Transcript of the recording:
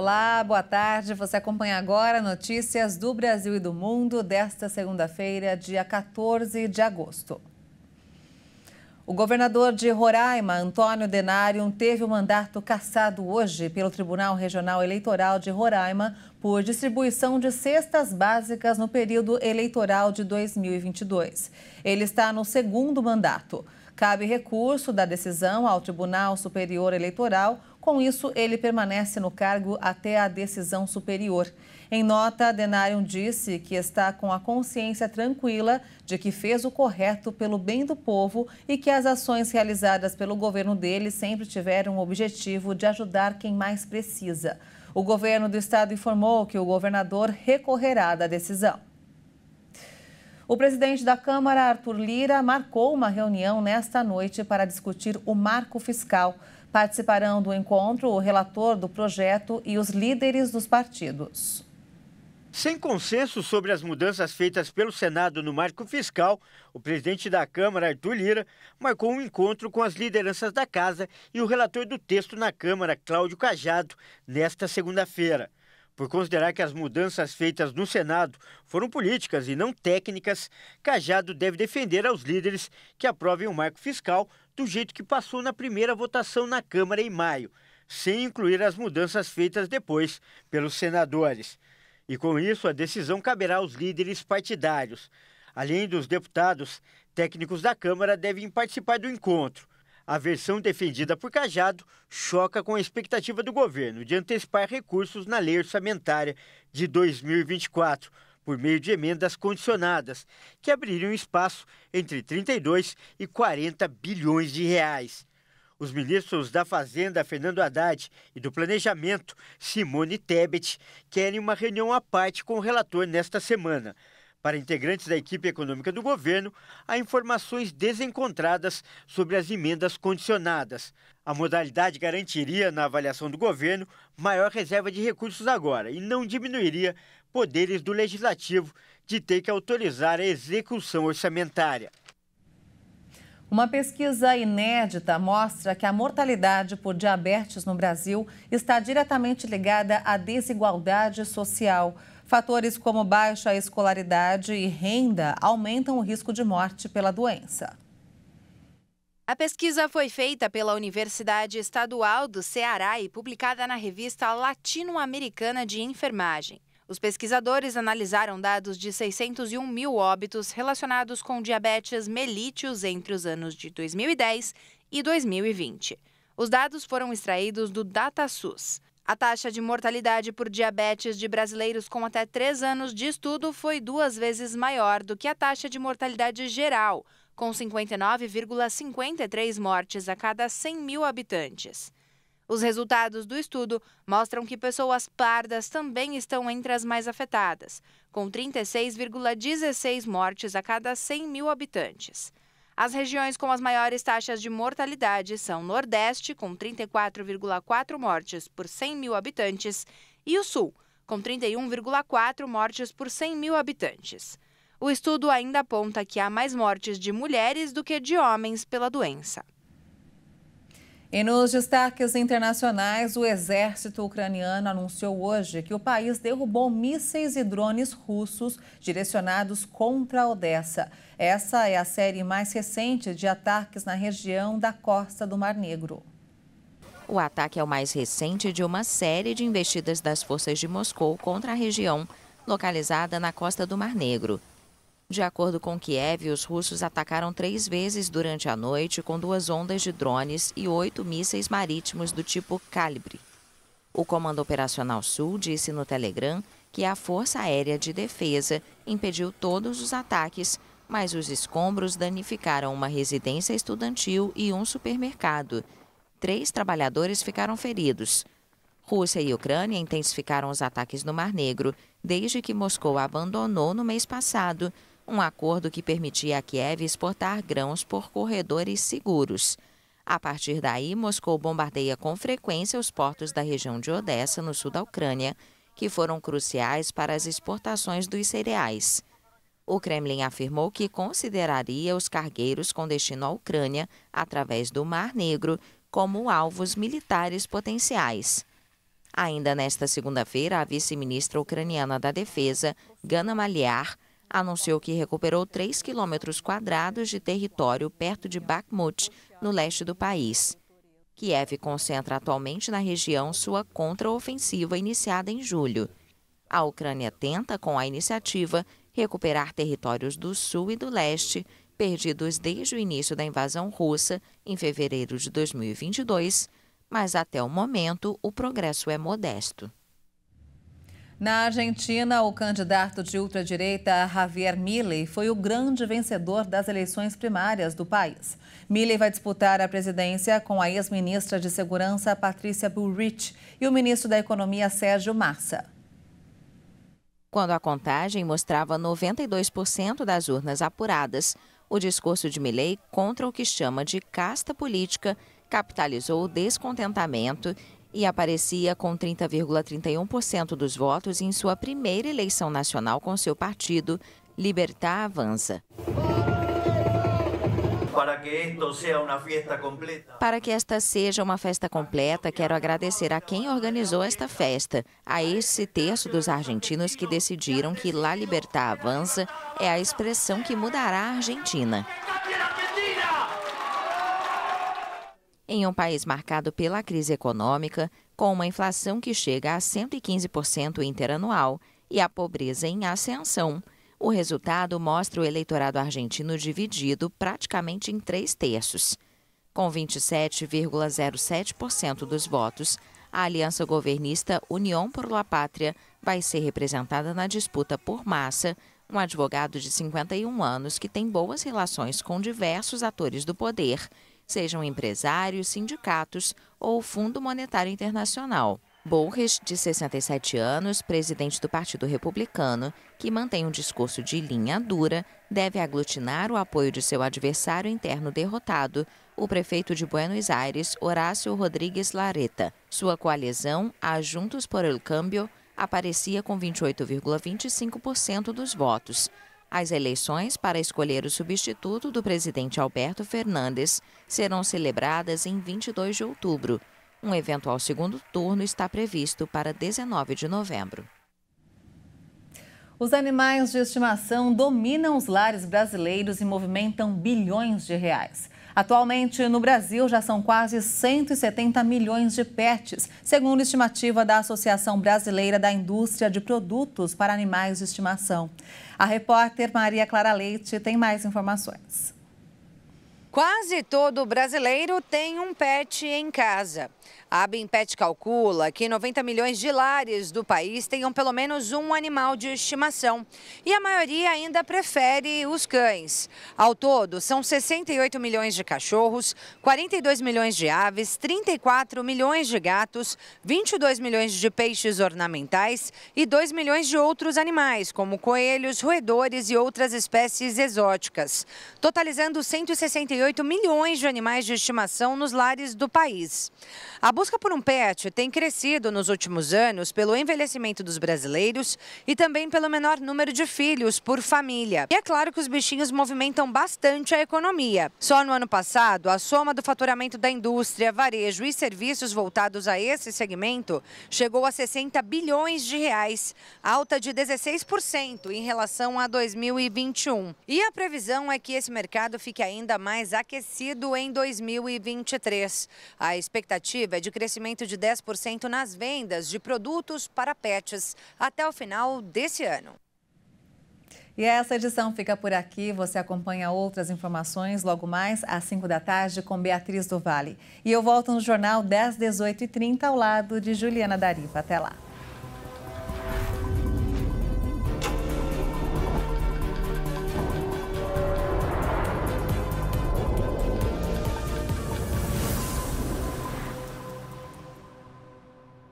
Olá, boa tarde. Você acompanha agora notícias do Brasil e do mundo desta segunda-feira, dia 14 de agosto. O governador de Roraima, Antônio Denário, teve o mandato cassado hoje pelo Tribunal Regional Eleitoral de Roraima por distribuição de cestas básicas no período eleitoral de 2022. Ele está no segundo mandato. Cabe recurso da decisão ao Tribunal Superior Eleitoral, com isso, ele permanece no cargo até a decisão superior. Em nota, Denarion disse que está com a consciência tranquila de que fez o correto pelo bem do povo e que as ações realizadas pelo governo dele sempre tiveram o objetivo de ajudar quem mais precisa. O governo do estado informou que o governador recorrerá da decisão. O presidente da Câmara, Arthur Lira, marcou uma reunião nesta noite para discutir o marco fiscal. Participarão do encontro o relator do projeto e os líderes dos partidos. Sem consenso sobre as mudanças feitas pelo Senado no marco fiscal, o presidente da Câmara, Arthur Lira, marcou um encontro com as lideranças da casa e o relator do texto na Câmara, Cláudio Cajado, nesta segunda-feira. Por considerar que as mudanças feitas no Senado foram políticas e não técnicas, Cajado deve defender aos líderes que aprovem o marco fiscal do jeito que passou na primeira votação na Câmara em maio, sem incluir as mudanças feitas depois pelos senadores. E com isso, a decisão caberá aos líderes partidários. Além dos deputados, técnicos da Câmara devem participar do encontro. A versão defendida por Cajado choca com a expectativa do governo de antecipar recursos na lei orçamentária de 2024 por meio de emendas condicionadas, que abririam espaço entre 32 e 40 bilhões de reais. Os ministros da Fazenda, Fernando Haddad, e do Planejamento, Simone Tebet, querem uma reunião à parte com o relator nesta semana. Para integrantes da equipe econômica do governo, há informações desencontradas sobre as emendas condicionadas. A modalidade garantiria, na avaliação do governo, maior reserva de recursos agora e não diminuiria poderes do Legislativo de ter que autorizar a execução orçamentária. Uma pesquisa inédita mostra que a mortalidade por diabetes no Brasil está diretamente ligada à desigualdade social. Fatores como baixa escolaridade e renda aumentam o risco de morte pela doença. A pesquisa foi feita pela Universidade Estadual do Ceará e publicada na revista Latino-Americana de Enfermagem. Os pesquisadores analisaram dados de 601 mil óbitos relacionados com diabetes mellitus entre os anos de 2010 e 2020. Os dados foram extraídos do DataSUS. A taxa de mortalidade por diabetes de brasileiros com até 3 anos de estudo foi duas vezes maior do que a taxa de mortalidade geral, com 59,53 mortes a cada 100 mil habitantes. Os resultados do estudo mostram que pessoas pardas também estão entre as mais afetadas, com 36,16 mortes a cada 100 mil habitantes. As regiões com as maiores taxas de mortalidade são Nordeste, com 34,4 mortes por 100 mil habitantes, e o Sul, com 31,4 mortes por 100 mil habitantes. O estudo ainda aponta que há mais mortes de mulheres do que de homens pela doença. E nos destaques internacionais, o exército ucraniano anunciou hoje que o país derrubou mísseis e drones russos direcionados contra Odessa. Essa é a série mais recente de ataques na região da costa do Mar Negro. O ataque é o mais recente de uma série de investidas das forças de Moscou contra a região, localizada na costa do Mar Negro. De acordo com Kiev, os russos atacaram três vezes durante a noite com duas ondas de drones e oito mísseis marítimos do tipo Calibre. O Comando Operacional Sul disse no Telegram que a Força Aérea de Defesa impediu todos os ataques, mas os escombros danificaram uma residência estudantil e um supermercado. Três trabalhadores ficaram feridos. Rússia e Ucrânia intensificaram os ataques no Mar Negro desde que Moscou abandonou no mês passado um acordo que permitia a Kiev exportar grãos por corredores seguros. A partir daí, Moscou bombardeia com frequência os portos da região de Odessa, no sul da Ucrânia, que foram cruciais para as exportações dos cereais. O Kremlin afirmou que consideraria os cargueiros com destino à Ucrânia, através do Mar Negro, como alvos militares potenciais. Ainda nesta segunda-feira, a vice-ministra ucraniana da Defesa, Gana Maliar, anunciou que recuperou 3 quilômetros quadrados de território perto de Bakhmut, no leste do país. Kiev concentra atualmente na região sua contraofensiva iniciada em julho. A Ucrânia tenta, com a iniciativa, recuperar territórios do sul e do leste, perdidos desde o início da invasão russa, em fevereiro de 2022, mas até o momento o progresso é modesto. Na Argentina, o candidato de ultradireita Javier Milei foi o grande vencedor das eleições primárias do país. Milei vai disputar a presidência com a ex-ministra de Segurança Patrícia Bullrich e o ministro da Economia Sérgio Massa. Quando a contagem mostrava 92% das urnas apuradas, o discurso de Milei contra o que chama de casta política capitalizou o descontentamento e aparecia com 30,31% dos votos em sua primeira eleição nacional com seu partido, Libertar Avança. Para que, Para que esta seja uma festa completa, quero agradecer a quem organizou esta festa, a esse terço dos argentinos que decidiram que La Libertad Avança é a expressão que mudará a Argentina. Em um país marcado pela crise econômica, com uma inflação que chega a 115% interanual e a pobreza em ascensão, o resultado mostra o eleitorado argentino dividido praticamente em três terços. Com 27,07% dos votos, a aliança governista União por la Pátria vai ser representada na disputa por Massa, um advogado de 51 anos que tem boas relações com diversos atores do poder sejam empresários, sindicatos ou Fundo Monetário Internacional. Borges, de 67 anos, presidente do Partido Republicano, que mantém um discurso de linha dura, deve aglutinar o apoio de seu adversário interno derrotado, o prefeito de Buenos Aires, Horácio Rodrigues Lareta. Sua coalizão, a Juntos por el Câmbio, aparecia com 28,25% dos votos, as eleições para escolher o substituto do presidente Alberto Fernandes serão celebradas em 22 de outubro. Um eventual segundo turno está previsto para 19 de novembro. Os animais de estimação dominam os lares brasileiros e movimentam bilhões de reais. Atualmente, no Brasil, já são quase 170 milhões de pets, segundo estimativa da Associação Brasileira da Indústria de Produtos para Animais de Estimação. A repórter Maria Clara Leite tem mais informações. Quase todo brasileiro tem um pet em casa. A Pet calcula que 90 milhões de lares do país tenham pelo menos um animal de estimação. E a maioria ainda prefere os cães. Ao todo, são 68 milhões de cachorros, 42 milhões de aves, 34 milhões de gatos, 22 milhões de peixes ornamentais e 2 milhões de outros animais, como coelhos, roedores e outras espécies exóticas, totalizando 168 1,8 milhões de animais de estimação nos lares do país. A busca por um pet tem crescido nos últimos anos pelo envelhecimento dos brasileiros e também pelo menor número de filhos por família. E é claro que os bichinhos movimentam bastante a economia. Só no ano passado, a soma do faturamento da indústria, varejo e serviços voltados a esse segmento chegou a 60 bilhões de reais, alta de 16% em relação a 2021. E a previsão é que esse mercado fique ainda mais mais aquecido em 2023. A expectativa é de crescimento de 10% nas vendas de produtos para pets até o final desse ano. E essa edição fica por aqui. Você acompanha outras informações logo mais às 5 da tarde com Beatriz do Vale. E eu volto no jornal 10, 18 e 30 ao lado de Juliana Dariva. Até lá.